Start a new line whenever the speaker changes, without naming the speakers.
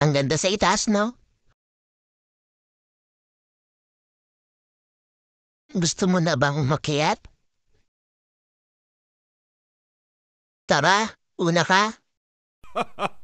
Ang ganda sa itaas, no? Gusto mo na bang umakyat? Tara, una ka.